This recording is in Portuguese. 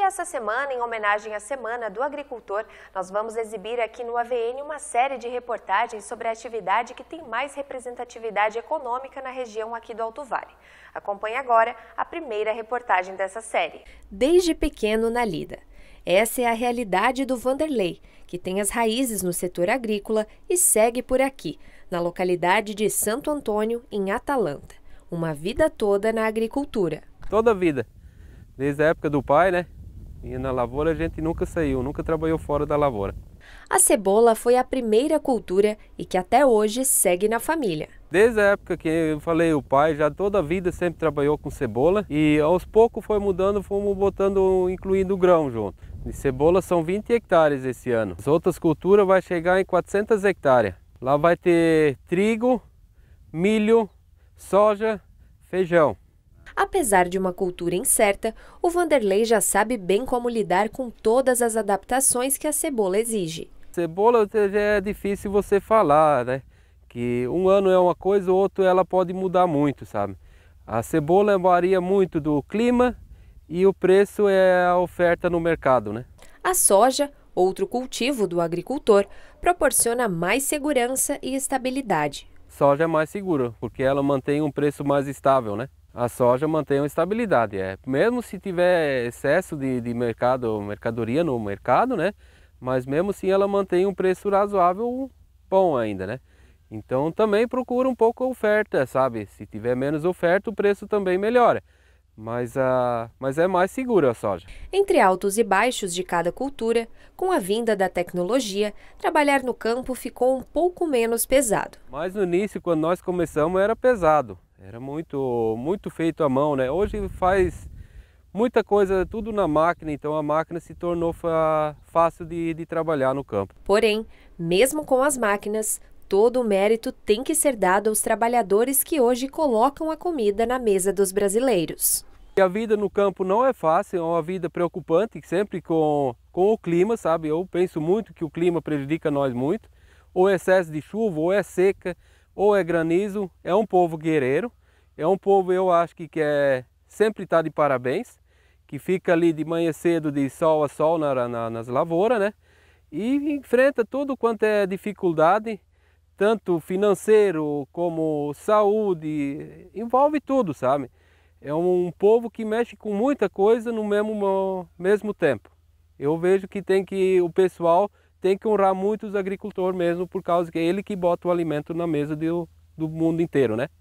E essa semana, em homenagem à Semana do Agricultor, nós vamos exibir aqui no AVN uma série de reportagens sobre a atividade que tem mais representatividade econômica na região aqui do Alto Vale. Acompanhe agora a primeira reportagem dessa série. Desde pequeno na lida. Essa é a realidade do Vanderlei, que tem as raízes no setor agrícola e segue por aqui, na localidade de Santo Antônio, em Atalanta. Uma vida toda na agricultura. Toda a vida. Desde a época do pai, né? E na lavoura a gente nunca saiu, nunca trabalhou fora da lavoura. A cebola foi a primeira cultura e que até hoje segue na família. Desde a época que eu falei, o pai já toda a vida sempre trabalhou com cebola e aos poucos foi mudando, fomos botando, incluindo grão junto. De cebola são 20 hectares esse ano. As outras culturas vai chegar em 400 hectares. Lá vai ter trigo, milho, soja, feijão. Apesar de uma cultura incerta, o Vanderlei já sabe bem como lidar com todas as adaptações que a cebola exige. Cebola é difícil você falar, né? Que um ano é uma coisa, o outro ela pode mudar muito, sabe? A cebola varia muito do clima e o preço é a oferta no mercado, né? A soja, outro cultivo do agricultor, proporciona mais segurança e estabilidade. Soja é mais segura, porque ela mantém um preço mais estável, né? a soja mantenha estabilidade. É. Mesmo se tiver excesso de, de mercado, mercadoria no mercado, né? Mas mesmo assim ela mantém um preço razoável bom ainda, né? Então também procura um pouco a oferta, sabe? Se tiver menos oferta, o preço também melhora. Mas, a, mas é mais segura a soja. Entre altos e baixos de cada cultura, com a vinda da tecnologia, trabalhar no campo ficou um pouco menos pesado. Mas no início, quando nós começamos, era pesado. Era muito, muito feito à mão, né? Hoje faz muita coisa, tudo na máquina, então a máquina se tornou fácil de, de trabalhar no campo. Porém, mesmo com as máquinas, todo o mérito tem que ser dado aos trabalhadores que hoje colocam a comida na mesa dos brasileiros. A vida no campo não é fácil, é uma vida preocupante, sempre com, com o clima, sabe? Eu penso muito que o clima prejudica nós muito, ou é excesso de chuva, ou é seca, ou é granizo, é um povo guerreiro, é um povo eu acho que quer é, sempre estar tá de parabéns, que fica ali de manhã cedo de sol a sol na, na, nas lavouras, né? E enfrenta tudo quanto é dificuldade, tanto financeiro como saúde, envolve tudo, sabe? É um povo que mexe com muita coisa no mesmo, mesmo tempo. Eu vejo que tem que o pessoal tem que honrar muito os agricultores mesmo, por causa que é ele que bota o alimento na mesa do, do mundo inteiro, né?